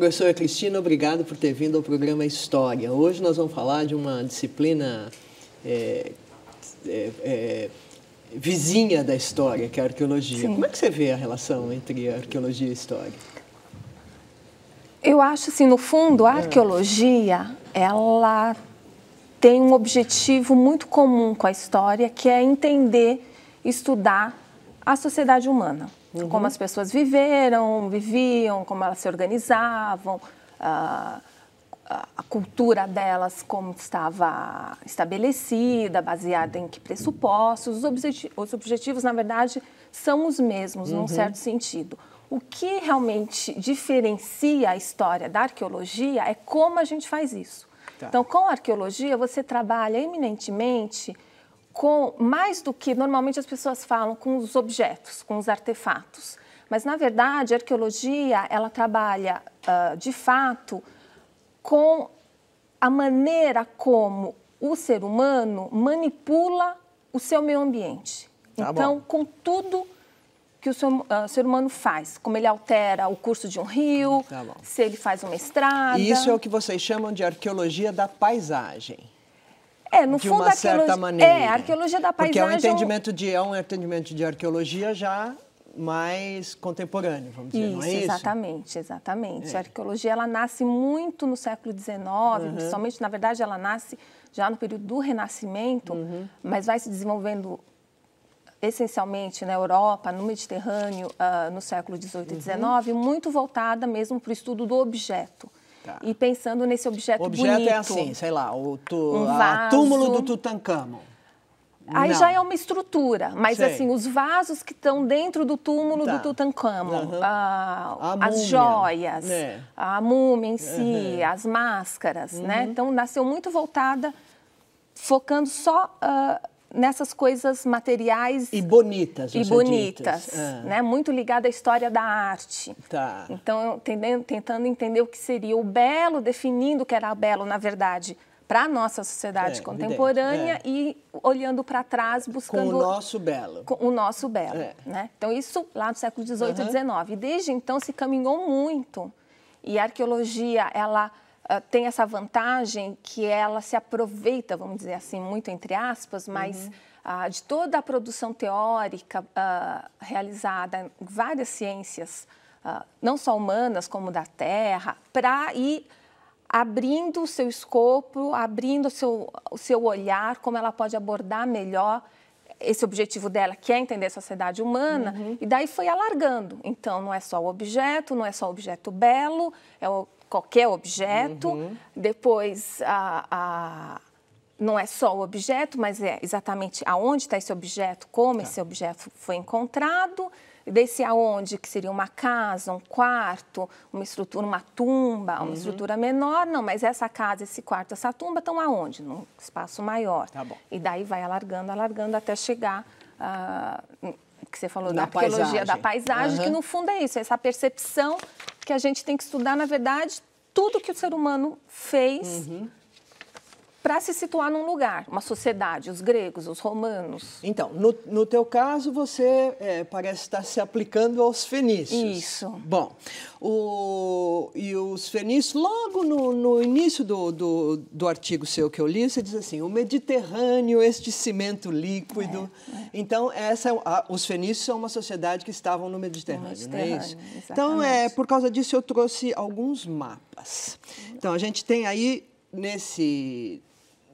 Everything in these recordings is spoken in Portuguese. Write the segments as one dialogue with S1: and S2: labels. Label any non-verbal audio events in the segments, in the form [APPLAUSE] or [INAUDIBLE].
S1: Professora Cristina, obrigado por ter vindo ao programa História. Hoje nós vamos falar de uma disciplina é, é, é, vizinha da história, que é a arqueologia. Sim. Como é que você vê a relação entre arqueologia e história?
S2: Eu acho assim, no fundo, a é. arqueologia, ela tem um objetivo muito comum com a história, que é entender, estudar a sociedade humana. Uhum. Como as pessoas viveram, viviam, como elas se organizavam, a, a cultura delas, como estava estabelecida, baseada em que pressupostos. Os, objetivos, os objetivos na verdade, são os mesmos, uhum. num certo sentido. O que realmente diferencia a história da arqueologia é como a gente faz isso. Tá. Então, com a arqueologia, você trabalha eminentemente com mais do que normalmente as pessoas falam com os objetos, com os artefatos. Mas na verdade, a arqueologia, ela trabalha uh, de fato com a maneira como o ser humano manipula o seu meio ambiente. Tá então, bom. com tudo que o seu, uh, ser humano faz, como ele altera o curso de um rio, tá se ele faz uma estrada. E isso é o
S1: que vocês chamam de arqueologia da paisagem.
S2: É, no de fundo, uma certa é, maneira. É, arqueologia da é paisagem. Porque é um entendimento
S1: de, é um entendimento de arqueologia já mais contemporâneo, vamos dizer, isso, não é isso?
S2: Exatamente, exatamente. É. A arqueologia ela nasce muito no século XIX, uhum. principalmente, na verdade, ela nasce já no período do Renascimento, uhum. mas vai se desenvolvendo essencialmente na Europa, no Mediterrâneo, uh, no século XVIII e XIX, uhum. muito voltada mesmo para o estudo do objeto. Tá. E pensando nesse objeto, objeto bonito. Objeto é assim,
S1: sei lá, o tu, um vaso. túmulo do Tutankhamon.
S2: Aí não. já é uma estrutura, mas Sei. assim, os vasos que estão dentro do túmulo tá. do Tutankhamon, uhum. as joias, é. a múmia em si, uhum. as máscaras, né? uhum. né? Então, nasceu muito voltada, focando só uh, nessas coisas materiais
S1: e bonitas e bonitas ah. né
S2: muito ligada à história da arte tá. então tentando, tentando entender o que seria o belo definindo o que era belo na verdade para a nossa sociedade é, contemporânea é. e olhando para trás, buscando... Com o nosso belo. o nosso belo, é. né? Então, isso lá no século XVIII uhum. e XIX. E desde então se caminhou muito. E a arqueologia, ela ah, tem essa vantagem que ela se aproveita, vamos dizer assim, muito entre aspas, mas uhum. uh, de toda a produção teórica uh, realizada em várias ciências, não só humanas como da Terra, para ir abrindo o seu escopo, abrindo o seu, o seu olhar, como ela pode abordar melhor esse objetivo dela, que é entender a sociedade humana, uhum. e daí foi alargando. Então, não é só o objeto, não é só o objeto belo, é o qualquer objeto, uhum. depois a, a, não é só o objeto, mas é exatamente aonde está esse objeto, como tá. esse objeto foi encontrado, desse aonde, que seria uma casa, um quarto, uma estrutura, uma tumba, uma uhum. estrutura menor, não, mas essa casa, esse quarto, essa tumba estão aonde? Num espaço maior. Tá e daí vai alargando, alargando até chegar. Uh, que você falou Na da arqueologia paisagem. da paisagem, uhum. que no fundo é isso, é essa percepção que a gente tem que estudar, na verdade, tudo que o ser humano fez. Uhum para se situar num lugar, uma sociedade, os gregos, os romanos.
S1: Então, no, no teu caso, você é, parece estar se aplicando aos fenícios. Isso. Bom, o, e os fenícios, logo no, no início do, do, do, artigo seu que eu li, você diz assim, o Mediterrâneo, este cimento líquido. É, é. Então, essa, é, a, os fenícios são uma sociedade que estavam no Mediterrâneo, no Mediterrâneo não é isso? Exatamente. Então, é, por causa disso, eu trouxe alguns mapas. Então, a gente tem aí, nesse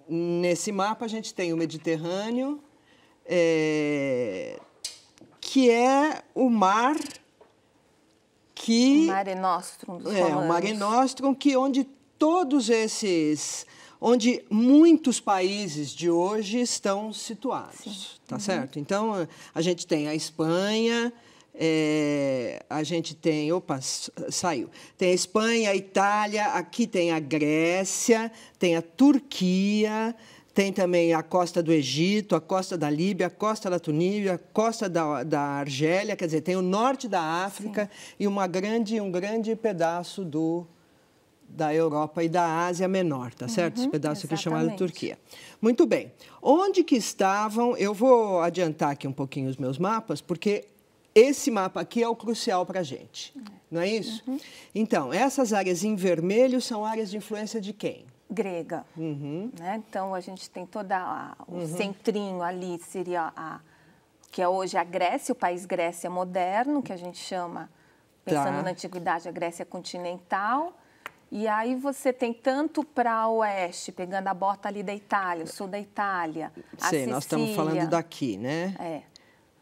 S1: nesse mapa a gente tem o Mediterrâneo, é, que é o mar que... O
S2: Mare Nostrum É, o Mare
S1: Nostrum, que onde todos esses... Onde muitos países de hoje estão situados, Sim. tá uhum. certo? Então, a gente tem a Espanha, é, a gente tem, opa, saiu. Tem a Espanha, a Itália, aqui tem a Grécia, tem a Turquia, tem também a costa do Egito, a costa da Líbia, a costa da Tunísia, a costa da, da Argélia, quer dizer, tem o norte da África Sim. e uma grande, um grande pedaço do, da Europa e da Ásia Menor, tá certo? Uhum, Esse pedaço é exatamente. aqui chamado Turquia. Muito bem. Onde que estavam? Eu vou adiantar aqui um pouquinho os meus mapas, porque esse mapa aqui é o crucial para a gente, não é isso? Uhum. Então, essas áreas em vermelho são áreas de
S2: influência de quem? Grega. Uhum. Né? Então, a gente tem toda o uhum. centrinho ali, seria a, que é hoje a Grécia, o país Grécia moderno, que a gente chama, tá. pensando tá. na antiguidade, a Grécia continental. E aí você tem tanto para o oeste, pegando a bota ali da Itália, o sul da Itália. Sim, a Sicília. nós estamos falando
S1: daqui, né?
S2: É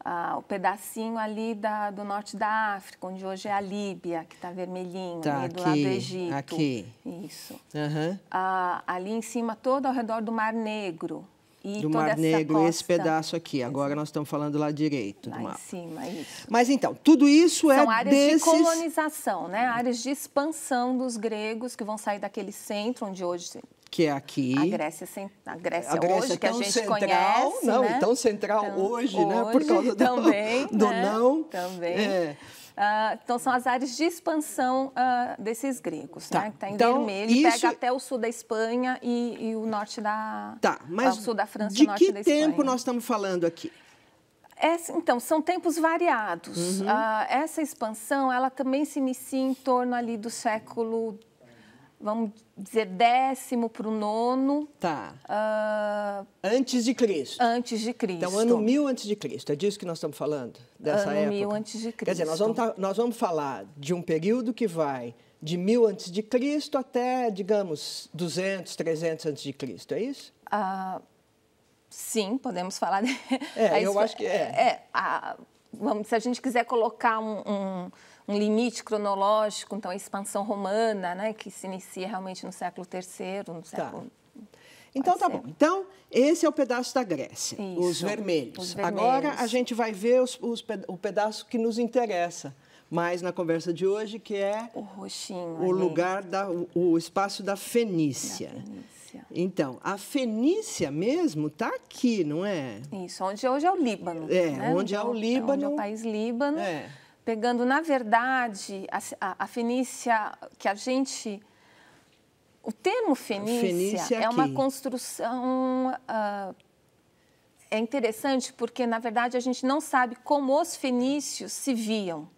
S2: ah, o pedacinho ali da, do norte da África, onde hoje é a Líbia, que está vermelhinho, tá, né, ali do aqui, lado do Egito. Aqui. Isso. Uhum. Ah, ali em cima, todo ao redor do Mar Negro. E do Mar Negro, costa. esse pedaço
S1: aqui. Agora nós estamos falando lá direito lá do mapa. Em
S2: cima, isso.
S1: Mas então, tudo isso é São é áreas desses... de
S2: colonização, né? Áreas de expansão dos gregos que vão sair daquele centro onde hoje que é aqui. A Grécia, a Grécia, a Grécia hoje, que a gente central, conhece, não, né? tão central então, hoje, hoje, né? Por causa também, [LAUGHS] do, do né? não. Também. É. Uh, então, são as áreas de expansão uh, desses gregos, tá. né? Que está em então, vermelho, isso... pega até o sul da Espanha e, e o norte da... Tá, mas ah, o sul da França de que tempo
S1: nós estamos falando aqui?
S2: É, então, são tempos variados. Uhum. Uh, essa expansão, ela também se inicia em torno ali do século vamos dizer, décimo para o nono. Tá. Uh... antes de Cristo. Antes de Cristo. Então, ano mil
S1: antes de Cristo. É disso que nós estamos falando? Dessa ano época? mil antes de Cristo. Quer dizer, nós vamos, tá, nós vamos falar de um período que vai de mil antes de Cristo até, digamos, 200, 300 antes de Cristo, é isso?
S2: Uh, sim, podemos falar. De... É, [LAUGHS] eu acho que é. é a... vamos, se a gente quiser colocar um, um um limite cronológico, então a expansão romana, né, que se inicia realmente no século III, no tá. século...
S1: Então tá. Então tá bom. Então, esse é o pedaço da Grécia,
S2: os, vermelhos. os, vermelhos. Agora a
S1: gente vai ver os, os, o pedaço que nos interessa mais na conversa de hoje, que é o roxinho. O ali. lugar da o, o espaço da Fenícia. da Fenícia. Então, a Fenícia mesmo está aqui, não é?
S2: Isso, onde hoje é o Líbano. É, né? onde, é onde é o Líbano. Onde é o país Líbano. É pegando, na verdade, a, a, a Fenícia que a gente. O termo Fenícia, Fenícia é uma construção. Uh, é interessante porque, na verdade, a gente não sabe como os fenícios se viam.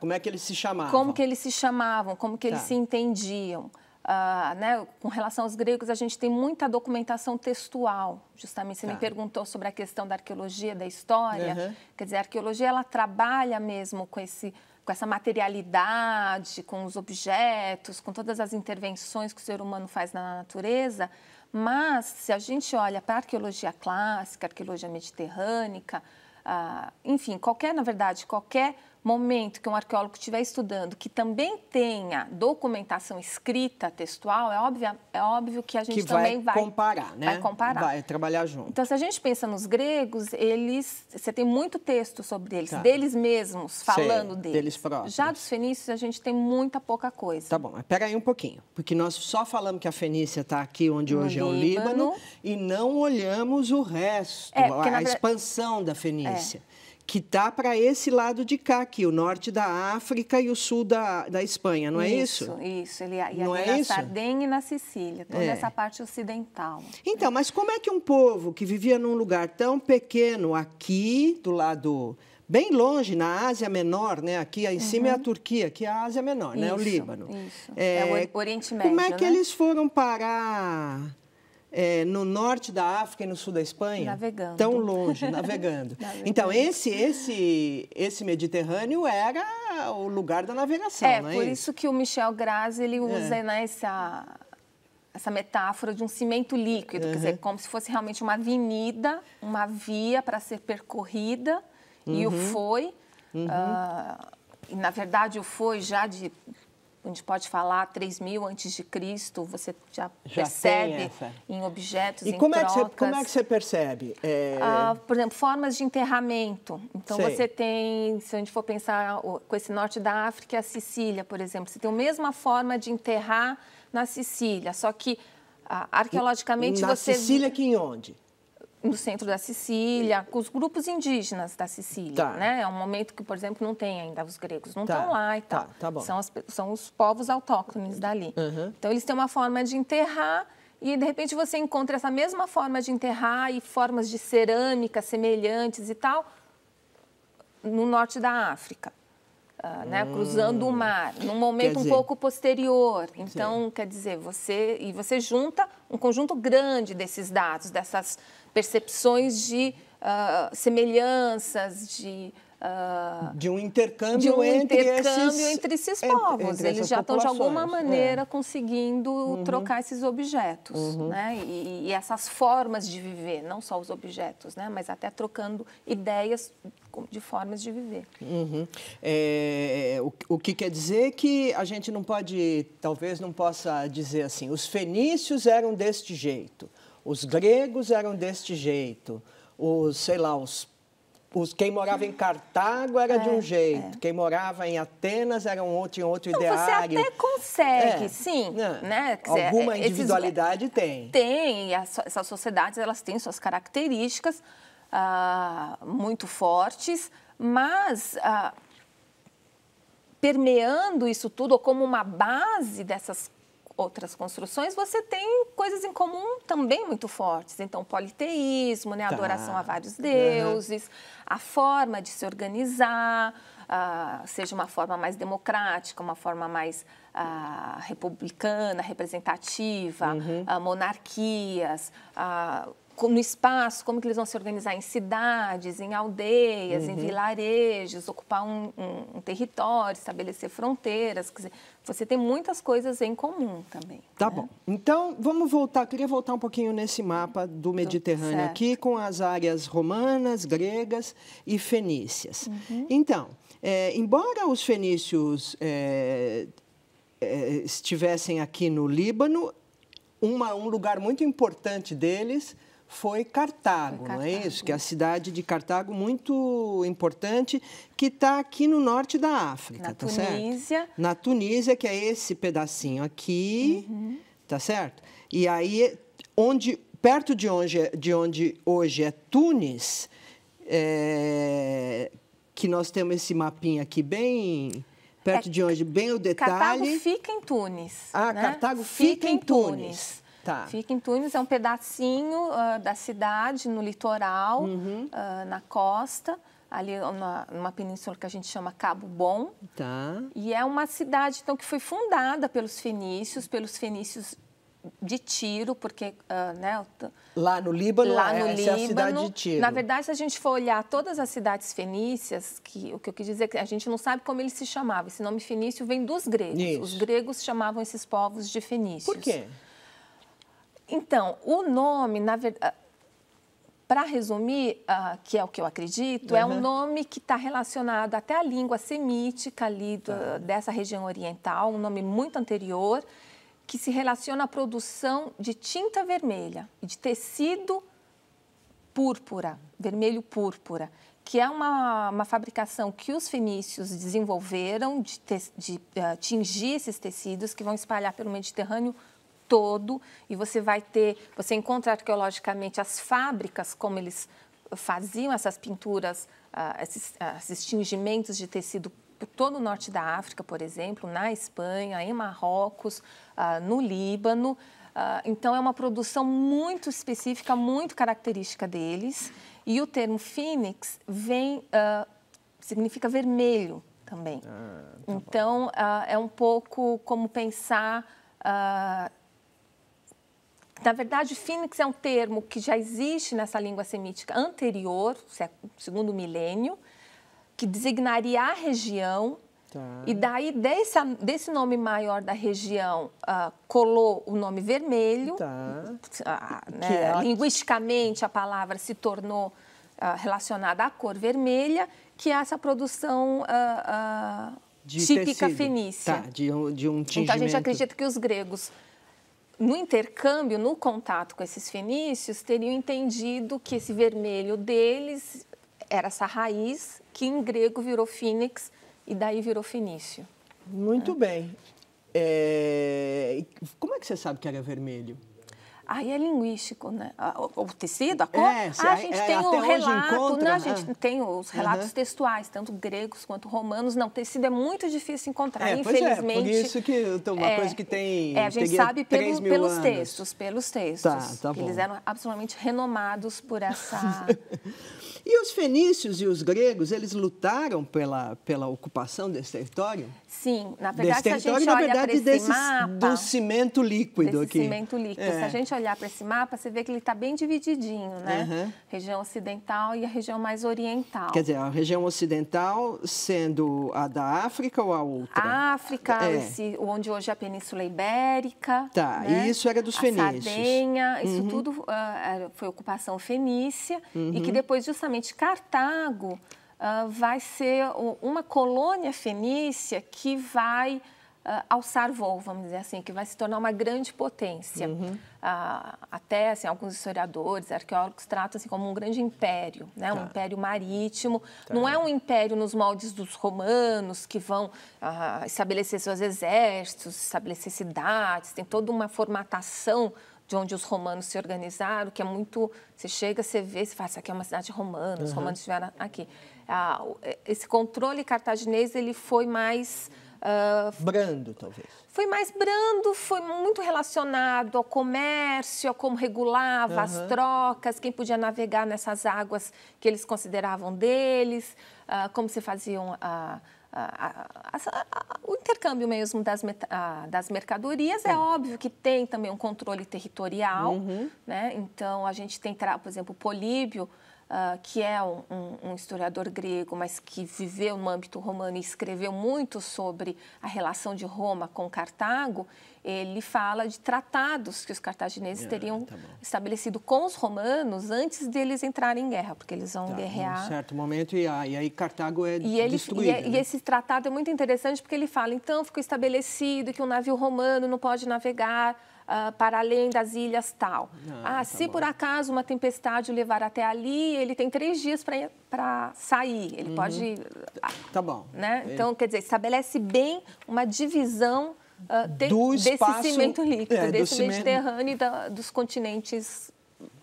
S1: Como é que eles se chamavam? Como
S2: que eles se chamavam, como que tá. eles se entendiam ah, né, com relação aos gregos, a gente tem muita documentação textual. Justamente, você tá. me perguntou sobre a questão da arqueologia, da história. Uhum. Quer dizer, a arqueologia ela trabalha mesmo com esse com essa materialidade, com os objetos, com todas as intervenções que o ser humano faz na natureza, mas se a gente olha para a arqueologia clássica, arqueologia mediterrânica, ah, enfim, qualquer, na verdade, qualquer momento que um arqueólogo estiver estudando que também tenha documentação escrita textual, é óbvio, é óbvio que a gente que também vai, vai comparar, né? Vai comparar. Vai
S1: trabalhar junto.
S2: Então, se a gente pensa nos gregos, eles, você tem muito texto sobre eles, tá. deles mesmos, falando deles. deles próprios. Já dos fenícios, a gente tem muita pouca coisa.
S1: Tá bom, mas pera aí um pouquinho, porque nós só falamos que a Fenícia está aqui onde no hoje Líbano. é o Líbano e não olhamos o resto, é, a, verdade... expansão da Fenícia. É que está para esse lado de cá, aqui, o norte da África e o sul da, da Espanha, não é isso? Isso,
S2: isso. Ele, e não é na Sardenha e na Sicília, toda é. essa parte ocidental.
S1: Então, mas como é que um povo que vivia num lugar tão pequeno aqui, do lado bem longe, na Ásia Menor, né? Aqui em cima é a uhum. Turquia, que é a Ásia Menor, isso, né? O Líbano.
S2: Isso. É, é o Oriente Médio. Como é que né? eles foram
S1: parar? é, no norte da África e no sul da Espanha, navegando. tão longe, navegando. [LAUGHS] navegando. Então, esse, esse, esse Mediterrâneo era o lugar da navegação, é, não é por isso?
S2: que o Michel Graz, ele é. usa é. essa, essa metáfora de um cimento líquido, uhum. quer dizer, uhum. como se fosse realmente uma avenida, uma via para ser percorrida, uhum. e o uhum. foi...
S1: Uhum. Uh,
S2: na verdade, o foi já de a gente pode falar 3 mil antes de Cristo, você já, já percebe em objetos, e em como é trocas. É como é
S1: que você percebe? É... Ah,
S2: por exemplo, formas de enterramento. Então, Sei. você tem, se a gente for pensar com esse norte da África, é a Sicília, por exemplo, você tem a mesma forma de enterrar na Sicília, só que ah, arqueologicamente na você... Na Sicília que em onde? no centro da Sicília, com os grupos indígenas da Sicília, tá. né? É um momento que, por exemplo, não tem ainda os gregos, não estão tá. lá e tá, tal. Tá, tá bom. São, as, são os povos autóctones dali. Uhum. Então, eles têm uma forma de enterrar e, de repente, você encontra essa mesma forma de enterrar e formas de cerâmica semelhantes e tal no norte da África. Ah, né, hum, cruzando o hum. mar, num momento dizer, um pouco posterior. Então, sim. quer dizer, você e você junta um conjunto grande desses dados, dessas percepções de uh, semelhanças, de ah,
S1: de um intercâmbio, de um entre, intercâmbio esses, entre esses povos. Entre Eles já estão, de alguma é. maneira, é.
S2: conseguindo uhum. trocar esses objetos uhum. né? E, e, essas formas de viver, não só os objetos, né? mas até trocando ideias de formas de viver.
S1: Uhum. É, é, o, o que quer dizer que a gente não pode, talvez não possa dizer assim, os fenícios eram deste jeito, os gregos eram deste jeito, os, sei lá, os os, quem morava em Cartago era é, de um é, jeito, é. quem morava em Atenas era um outro, um outro não, ideário. Você até
S2: consegue, é. sim. Né? Dizer, Alguma é, individualidade esses, é, tem. Tem, e as, essas sociedades elas têm suas características ah, muito fortes, mas ah, permeando isso tudo, ou como uma base dessas outras construções, você tem coisas em comum também muito fortes. Então, politeísmo, né? Tá. adoração a vários uhum. deuses, uhum. a forma de se organizar, uh, seja uma forma mais democrática, uma forma mais uh, republicana, representativa, uhum. uh, monarquias no espaço, como que eles vão se organizar em cidades, em aldeias, uhum. em vilarejos, ocupar um, um, um, território, estabelecer fronteiras. Quer dizer, você tem muitas coisas em comum também.
S1: Tá né? bom. Então, vamos voltar, queria voltar um pouquinho nesse mapa do Mediterrâneo certo. aqui, com as áreas romanas, gregas e fenícias. Uhum. Então, é, embora os fenícios é, é, estivessem aqui no Líbano, uma, um lugar muito importante deles foi Cartago, foi Cartago, não é isso? Que é a cidade de Cartago muito importante, que está aqui no norte da África, Na tá Tunísia. certo? Na Tunísia, que é esse pedacinho aqui, uhum. tá certo? E aí, onde, perto de onde, de onde hoje é Tunis, é, que nós temos esse mapinha aqui bem perto é, de onde, bem o detalhe. Cartago
S2: fica em Tunis. Ah, né? Cartago fica, fica em, em Tunis. Tunis. Tá. Fica em Tunis, é um pedacinho uh, da cidade, no litoral, uhum. uh, na costa, ali numa, numa, península que a gente chama Cabo Bom. Tá. E é uma cidade, então, que foi fundada pelos fenícios, pelos fenícios de Tiro, porque, uh, né...
S1: Lá no Líbano, lá é, no essa Líbano, é a cidade de Tiro. Na verdade,
S2: se a gente for olhar todas as cidades fenícias, que, o que eu quis dizer é que a gente não sabe como eles se chamavam. Esse nome fenício vem dos gregos. Isso. Os gregos chamavam esses povos de fenícios. Por quê? Então, o nome, na verdade. Ah, Para resumir, uh, que é o que eu acredito, uhum. é um nome que está relacionado até à língua semítica ali do, uhum. dessa região oriental, um nome muito anterior, que se relaciona à produção de tinta vermelha e de tecido púrpura, vermelho púrpura, que é uma, uma fabricação que os fenícios desenvolveram de, te, de uh, tingir esses tecidos que vão espalhar pelo Mediterrâneo todo e você vai ter, você encontra arqueologicamente as fábricas como eles faziam essas pinturas, uh, esses, uh, esses tingimentos de tecido por todo o norte da África, por exemplo, na Espanha, em Marrocos, uh, no Líbano. então, é uma produção muito específica, muito característica deles. E o termo fênix vem, significa vermelho também. Ah, tá então, é um pouco como pensar Uh, na verdade, Fênix é um termo que já existe nessa língua semítica anterior, é segundo milênio, que designaria a região. Tá. E daí, desse, desse nome maior da região, uh, colou o nome vermelho. Tá. Uh, né, é linguisticamente, a palavra se tornou uh, relacionada à cor vermelha, que é essa produção típica tecido. fenícia. Tá,
S1: de de um tingimento. Então, a gente acredita
S2: que os gregos no intercâmbio, no contato com esses fenícios, teriam entendido que esse vermelho deles era essa raiz que em grego virou fênix e daí virou fenício.
S1: Muito bem. É... Como é que você sabe que era
S2: vermelho? Aí é linguístico, né? Ah, o, tecido, a cor. É, ah, a gente é, tem o relato, né? encontra, né? A gente é. tem os relatos uhum. textuais, tanto gregos quanto romanos. Não, tecido é muito difícil encontrar, é, infelizmente. É, por isso que
S1: então, uma é, coisa que tem. É, a gente sabe pelo, pelos anos. textos,
S2: pelos textos. Tá, tá bom. Eles eram absolutamente renomados por essa. [LAUGHS]
S1: E os fenícios e os gregos, eles lutaram pela, pela ocupação desse território?
S2: Sim, na verdade, desse se a gente olha verdade, esse desse, mapa...
S1: Do cimento líquido aqui. cimento líquido. É. Se a é. gente
S2: olhar para esse mapa, você vê que ele está bem divididinho, né? Uhum. Região ocidental e a região mais oriental. Quer
S1: dizer, a região ocidental sendo a da África ou a outra? A
S2: África, é. esse, onde hoje é a Península Ibérica. Tá, né? e isso era dos a fenícios. Sardenha, isso uhum. tudo uh, foi ocupação fenícia uhum. e que uhum. depois justamente justamente Cartago uh, vai ser uma colônia fenícia que vai uh, alçar voo, vamos dizer assim, que vai se tornar uma grande potência. Uhum. Uh, até assim, alguns historiadores, arqueólogos tratam assim, como um grande império, né? um tá. império marítimo. Tá. Não é um império nos moldes dos romanos que vão uh, estabelecer seus exércitos, estabelecer cidades, tem toda uma formatação de onde os romanos se organizaram, que é muito. Você chega, você vê, você fala, isso aqui é uma cidade romana, uhum. os romanos estiveram aqui. Ah, esse controle cartaginês ele foi mais. Uh,
S1: brando, talvez.
S2: Foi mais brando, foi muito relacionado ao comércio, a como regulava uhum. as trocas, quem podia navegar nessas águas que eles consideravam deles, uh, como se faziam. Uh, a, a, o intercâmbio mesmo das, das mercadorias é óbvio que tem também um controle territorial, uhum. né? Então a gente tem, por exemplo, Políbio, Uh, que é um, um, um, historiador grego, mas que viveu no âmbito romano e escreveu muito sobre a relação de Roma com Cartago, ele fala de tratados que os cartagineses é, teriam tá estabelecido com os romanos antes deles entrarem em guerra, porque eles vão tá, guerrear. Em um certo
S1: momento, e, aí Cartago é e ele, destruída. É, e, né? e,
S2: esse tratado é muito interessante porque ele fala, então, ficou estabelecido que um navio romano não pode navegar Uh, para além das ilhas tal. Ah, ah, tá se bom. por acaso uma tempestade o levar até ali, ele tem três dias para sair. Ele uhum. pode.
S1: Tá bom. Né? Então,
S2: quer dizer, estabelece bem uma divisão uh, de, do espaço, desse cimento líquido, é, desse cimento... Mediterrâneo e da, dos continentes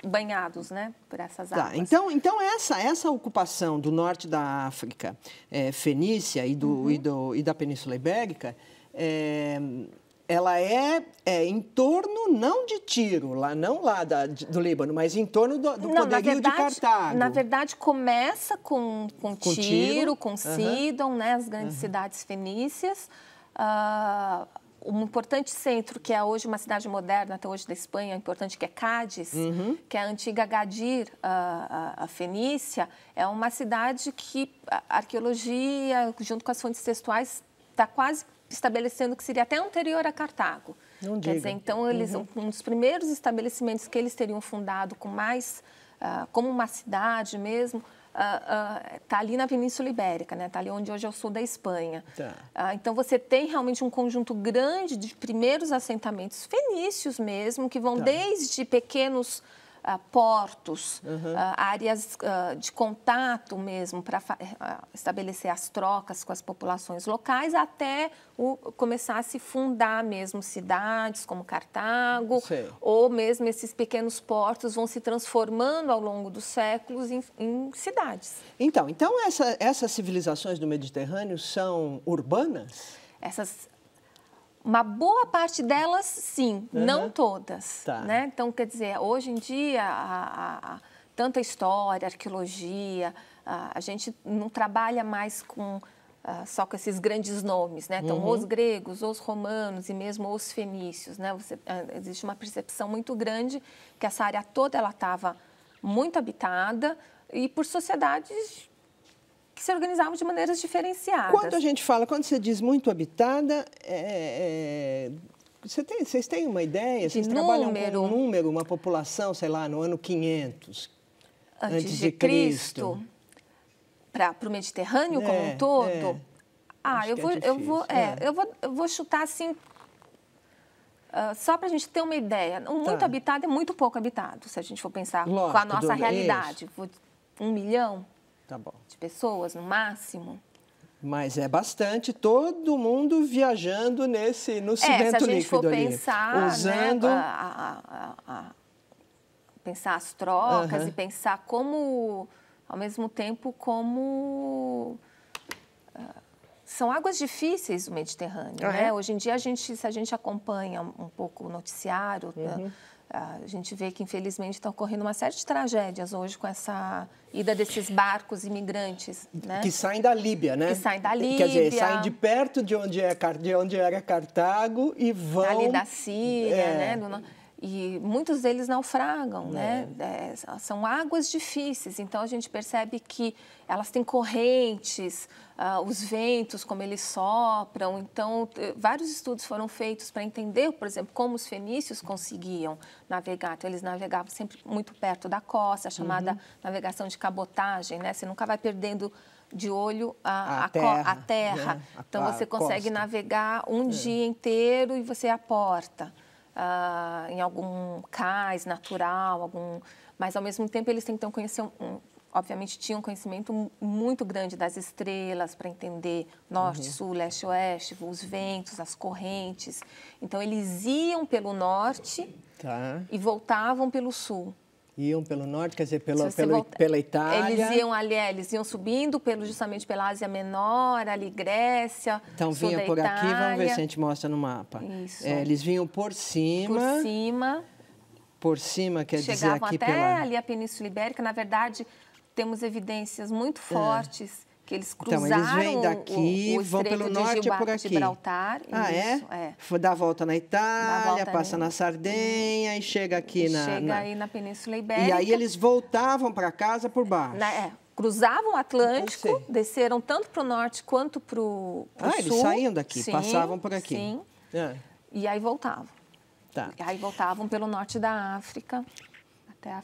S2: banhados, né, por essas tá, águas. Tá,
S1: então, então essa essa ocupação do norte da África, é, fenícia e do, uhum. e do e da Península Ibérica, é, ela é, é, em torno não de Tiro, lá não lá da, do Líbano, mas em torno do, do não, poderio verdade, de Cartago. Na
S2: verdade, começa com, com, com Tiro, com uhum. Sidon, né, as grandes uhum. cidades fenícias. Uh, um importante centro que é hoje uma cidade moderna, até hoje da Espanha, importante que é Cádiz, uhum. que é a antiga Gadir, a, a, a, Fenícia, é uma cidade que a arqueologia, junto com as fontes textuais, está quase estabelecendo que seria até anterior a Cartago. Não Quer dizer, então eles uhum. um dos primeiros estabelecimentos que eles teriam fundado com mais uh, como uma cidade mesmo está uh, uh, ali na Península Ibérica, está né? Tá ali onde hoje é o sul da Espanha. Tá. Uh, então você tem realmente um conjunto grande de primeiros assentamentos fenícios mesmo, que vão tá. desde pequenos uh, portos, uhum. uh, áreas uh, de contato mesmo para estabelecer as trocas com as populações locais, até o, começar a se fundar mesmo cidades como Cartago, Sim. ou mesmo esses pequenos portos vão se transformando ao longo dos séculos em, em cidades.
S1: Então, então essa, essas civilizações do Mediterrâneo são urbanas?
S2: Essas uma boa parte delas, sim, uhum. não todas. Tá. Né? Então, quer dizer, hoje em dia, a, a, tanta história, arqueologia, a, a, gente não trabalha mais com ah, só com esses grandes nomes, né? Então, uhum. os gregos, os romanos e mesmo os fenícios, né? Você, ah, existe uma percepção muito grande que essa área toda ela estava muito habitada e por sociedades que se organizavam de maneiras diferenciadas. Quando a
S1: gente fala, quando você diz muito habitada, é, é, você tem, vocês têm uma ideia? De vocês número, trabalham com um número, uma população, sei lá, no ano 500 antes, antes de, de Cristo,
S2: Cristo. para o Mediterrâneo é, como um é, todo? É. Ah, eu é vou, eu vou, eu vou, eu vou chutar assim Uh, só para a gente ter uma ideia, um muito tá. habitado é muito pouco habitado, se a gente for pensar Lógico, com a nossa realidade. Isso. Um milhão Tá bom. De pessoas, no máximo.
S1: Mas é bastante, todo mundo viajando nesse, no cimento é, se a gente líquido for ali, pensar, né, usando... Né, a,
S2: a, a, pensar as trocas uhum. e pensar como, ao mesmo tempo, como... Ah, são águas difíceis o Mediterrâneo, uhum. né? É? Hoje em dia, a gente, se a gente acompanha um pouco o noticiário... Tá? Uhum. Da, a gente vê que, infelizmente, estão ocorrendo uma série de tragédias hoje com essa ida desses barcos imigrantes. Né? Que
S1: saem da Líbia, né? Que saem da Líbia. Quer dizer, saem de perto de onde, é, de onde era Cartago e vão. Ali da Síria, é... né? Do
S2: e muitos deles naufragam, é. né? É, é são águas difíceis, então a gente percebe que elas têm correntes, ah, os ventos, como eles sopram. Então, vários estudos foram feitos para entender, por exemplo, como os fenícios conseguiam navegar. Então, eles navegavam sempre muito perto da costa, a uhum. chamada uhum. navegação de cabotagem, né? Você nunca vai perdendo de olho a, a, a terra. A terra. Né? então, você consegue costa. navegar um é. dia inteiro e você é aporta uh, em algum cais natural, algum, mas ao mesmo tempo eles tentam conhecer, um, um, obviamente tinham um conhecimento muito grande das estrelas para entender norte, uhum. sul, leste, oeste, os ventos, as correntes. Então eles iam pelo norte tá. e voltavam pelo sul
S1: iam pelo norte, quer dizer, pelo, pelo volta, pela Itália. Eles iam
S2: ali, é, eles iam subindo pelo, justamente pela Ásia Menor, ali Grécia. Então vinham por Itália. aqui, vamos ver se a gente
S1: mostra no mapa. Isso. É, eles vinham por cima. Por
S2: cima.
S1: Por cima, quer Chegavam dizer, aqui até pela...
S2: ali a Península Ibérica. Na verdade, temos evidências muito é. fortes. É que eles cruzaram então, eles vêm daqui, o, o vão pelo norte Gilba, por aqui. Gibraltar, ah, é? isso,
S1: é? é? Dá a volta na Itália, volta passa ali. na Sardenha e chega aqui e na... Chega na... aí
S2: na Península Ibérica. E aí
S1: eles voltavam para casa por baixo. Na,
S2: é, cruzavam o Atlântico, desceram tanto para o norte quanto para o ah, sul. Ah, eles saíam daqui, sim, passavam por aqui. Sim, é. e aí voltavam. Tá. E aí voltavam pelo norte da África.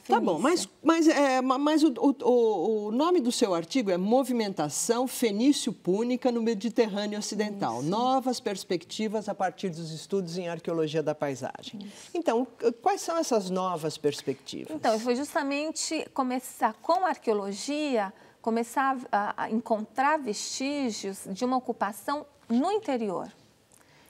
S2: Tá bom, mas,
S1: mas, é, mas o, o, o, nome do seu artigo é Movimentação Fenício-Púnica no Mediterrâneo Ocidental. Isso. Novas perspectivas a partir dos estudos em arqueologia da paisagem. Isso. Então, quais são essas novas perspectivas?
S2: Então, foi justamente começar com a arqueologia, começar a, a encontrar vestígios de uma ocupação no interior.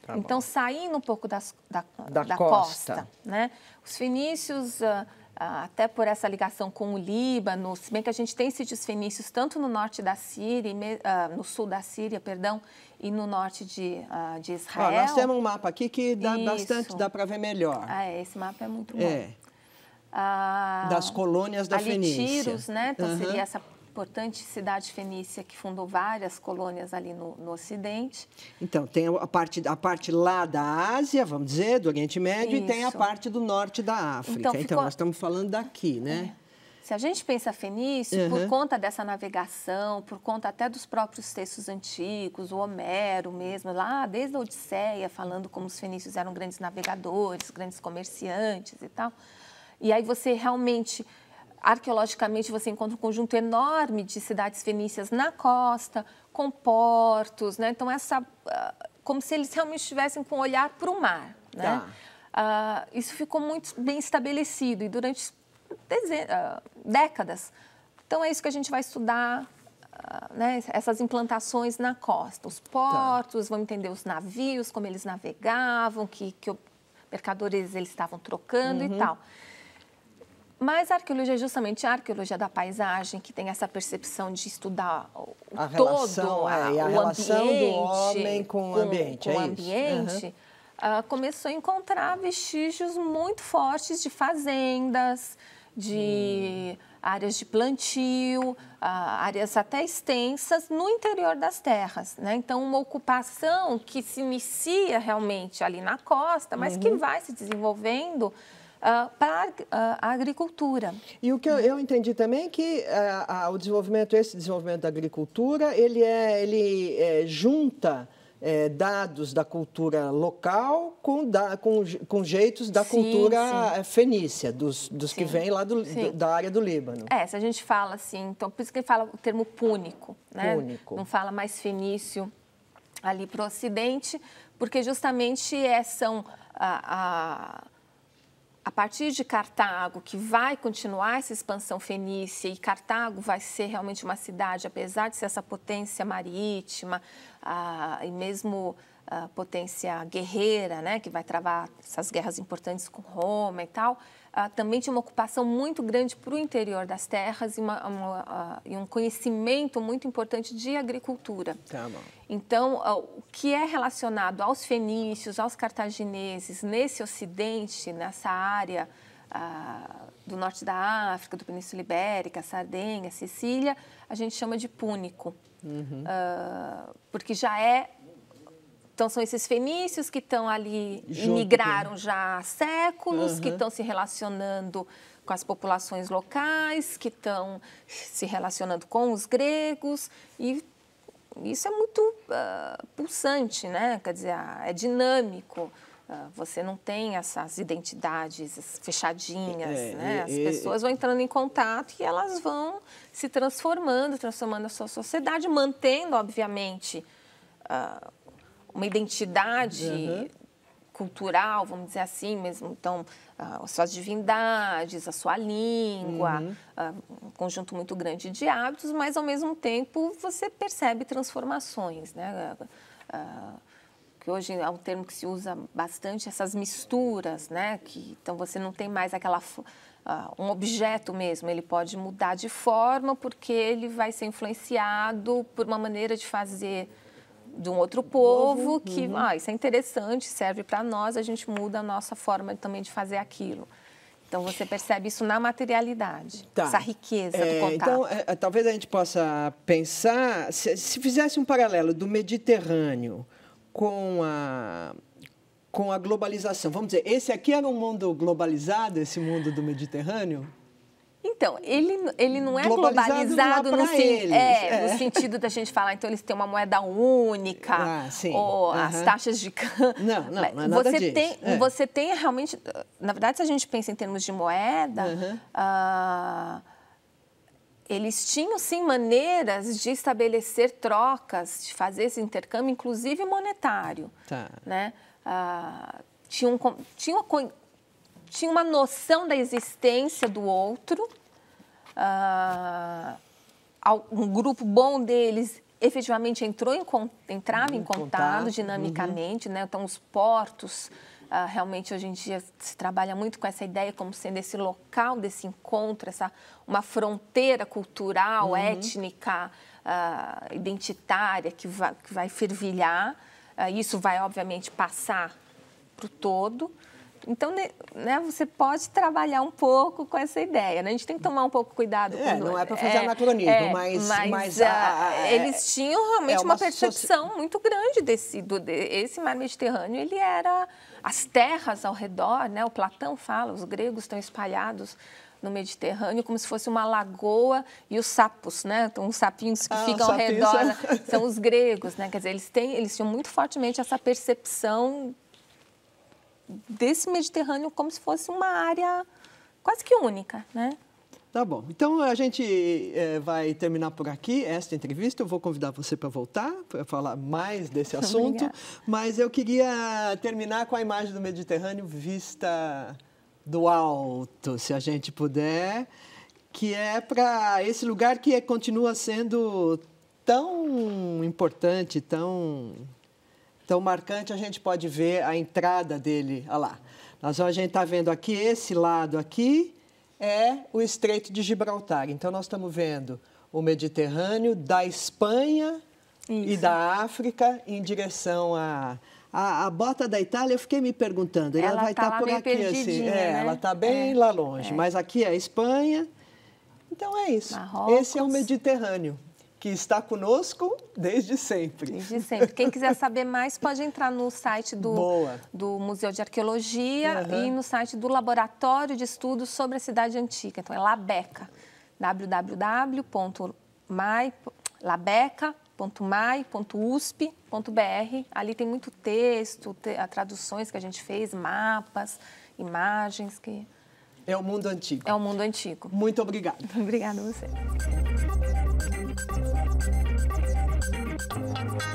S2: Tá então, saindo um pouco das, da, da, da costa. costa. né? Os fenícios... Uh, até por essa ligação com o Líbano, se bem que a gente tem sítios fenícios tanto no norte da Síria, ah, no sul da Síria, perdão, e no norte de, ah, de Israel. Ah, nós temos
S1: um mapa aqui que dá Isso. bastante, dá para ver melhor.
S2: Ah, é, esse mapa é muito é. bom. É. Ah, das colônias da Fenícia. Tiros, né? Então uhum. seria essa importante cidade fenícia que fundou várias colônias ali no, no Ocidente.
S1: Então, tem a parte, a parte lá da Ásia, vamos dizer, do Oriente Médio, Isso. e tem a parte do norte da então, África. Então, ficou... então nós estamos falando daqui, né? É.
S2: Se a gente pensa fenício, uhum. por conta dessa navegação, por conta até dos próprios textos antigos, o Homero mesmo, lá desde a Odisseia, falando como os fenícios eram grandes navegadores, grandes comerciantes e tal. E aí você realmente arqueologicamente você encontra um conjunto enorme de cidades fenícias na costa, com portos, né? Então essa, ah, como se eles realmente estivessem com um olhar para o mar, né? Tá. Uh, isso ficou muito bem estabelecido e durante uh, décadas. Então é isso que a gente vai estudar, né? Essas implantações na costa, os tá. portos, tá. vão entender os navios, como eles navegavam, que, que mercadorias eles estavam trocando uhum. e tal. Mas a arqueologia é justamente a arqueologia da paisagem, que tem essa percepção de estudar o a todo, relação, a, é, a o relação ambiente, do homem com o ambiente. Com, é o ambiente uhum. uh, começou a encontrar vestígios muito fortes de fazendas, de hum. áreas de plantio, uh, áreas até extensas no interior das terras. Né? Então, uma ocupação que se inicia realmente ali na costa, mas uhum. que vai se desenvolvendo uh, para uh, a agricultura.
S1: E o que eu, eu entendi também é que uh, o desenvolvimento, esse desenvolvimento da agricultura, ele, é, ele é, junta... É, dados da cultura local com, da, com, com jeitos da sim, cultura sim. Eh, fenícia, dos, dos que vêm lá do, do, da área do Líbano. É,
S2: se a gente fala assim, então por isso que ele fala o termo púnico, né? Púnico. Não fala mais fenício ali para o Ocidente, porque justamente é, são a, a a partir de Cartago, que vai continuar essa expansão fenícia, e Cartago vai ser realmente uma cidade, apesar de ser essa potência marítima ah, e mesmo ah, potência guerreira, né, que vai travar essas guerras importantes com Roma e tal, ah, também tinha uma ocupação muito grande para o interior das terras e, uma, uma, ah, e, um conhecimento muito importante de agricultura. Tá bom. Então, ah, o que é relacionado aos fenícios, aos cartagineses, nesse ocidente, nessa área do norte da África, do Península Ibérica, Sardenha, Sicília, a gente chama de púnico. Uhum. porque já é então, são esses fenícios que estão ali, Junto imigraram com... já há séculos, uhum. que estão se relacionando com as populações locais, que estão se relacionando com os gregos e isso é muito uh, pulsante, né? Quer dizer, ah, é dinâmico. Ah, você não tem essas identidades fechadinhas, é, né? as é, pessoas vão entrando em contato e elas vão se transformando, transformando a sua sociedade, mantendo, obviamente, uma identidade uhum. cultural, vamos dizer assim mesmo. Então, as suas divindades, a sua língua, uhum. um conjunto muito grande de hábitos, mas ao mesmo tempo você percebe transformações, né? que hoje é um termo que se usa bastante, essas misturas, né? Que, então você não tem mais aquela um objeto mesmo, ele pode mudar de forma porque ele vai ser influenciado por uma maneira de fazer de um outro povo uhum. que, ah, isso é interessante, serve para nós, a gente muda a nossa forma também de fazer aquilo. Então você percebe isso na materialidade, tá. essa riqueza é, do contato. Então,
S1: é, é, talvez a gente possa pensar, se, se, fizesse um paralelo do Mediterrâneo com a com a globalização, vamos dizer, esse aqui era um mundo globalizado, esse mundo do Mediterrâneo?
S2: Então, ele, ele não é globalizado, globalizado no, é, é. no, sentido da gente falar, então eles têm uma moeda única, ah, ou as taxas de câmbio. Não, não, [LAUGHS] não é nada você disso. Tem, é. Você tem realmente, na verdade, se a gente pensa em termos de moeda, uh, eles tinham sim maneiras de estabelecer trocas, de fazer esse intercâmbio, inclusive monetário. Tá. Né? Uh, ah, tinham tinha uma noção da existência do outro. Ah, um grupo bom deles efetivamente entrou em, entrava em contato, contato uhum. dinamicamente, uhum. né? Então os portos ah, realmente hoje em dia se trabalha muito com essa ideia como sendo esse local desse encontro, essa uma fronteira cultural, uhum. étnica, ah, identitária que vai, que vai fervilhar. isso vai obviamente passar para o todo. Então, né, você pode trabalhar um pouco com essa ideia, né? A gente tem que tomar um pouco cuidado é, Não é para fazer é, anacronismo, é, mas... mas, mas é, a, a, é- eles tinham realmente é uma, uma, percepção muito grande desse... Do, esse mar Mediterrâneo, ele era... As terras ao redor, né? O Platão fala, os gregos estão espalhados no Mediterrâneo, como se fosse uma lagoa e os sapos, né? Então, os sapinhos que ah, ficam ao redor são... [LAUGHS] são... os gregos, né? Quer dizer, eles, têm, eles tinham muito fortemente essa percepção desse Mediterrâneo como se fosse uma área quase que única, né?
S1: Tá bom. Então a gente é, vai terminar por aqui esta entrevista. Eu vou convidar você para voltar para falar mais desse [LAUGHS] assunto. Obrigada. Mas eu queria terminar com a imagem do Mediterrâneo vista do alto, se a gente puder, que é para esse lugar que é, continua sendo tão importante, tão então, marcante, a gente pode ver a entrada dele, olha lá. Nós, a gente está vendo aqui, esse lado aqui é o Estreito de Gibraltar. Então, nós estamos vendo o Mediterrâneo da Espanha Isso. e da África em direção a, a, a, bota da Itália, eu fiquei me perguntando. Ela, ela vai estar tá tá por aqui, assim. É, né? Ela está bem é, lá longe. É. Mas aqui é a Espanha. Então é isso. Marrocos. Esse é o Mediterrâneo que está conosco desde sempre. Desde
S2: sempre. Quem quiser saber mais pode entrar no site do, do Museu de Arqueologia uhum. e no site do Laboratório de Estudos sobre a Cidade Antiga. Então é Labeca, www.labeca.mai.usp.br. Ali tem muito texto, ah, traduções que a gente fez, mapas, imagens que... É o mundo antigo. É o mundo antigo. Muito obrigada. [LAUGHS] Obrigada a você. Thank you.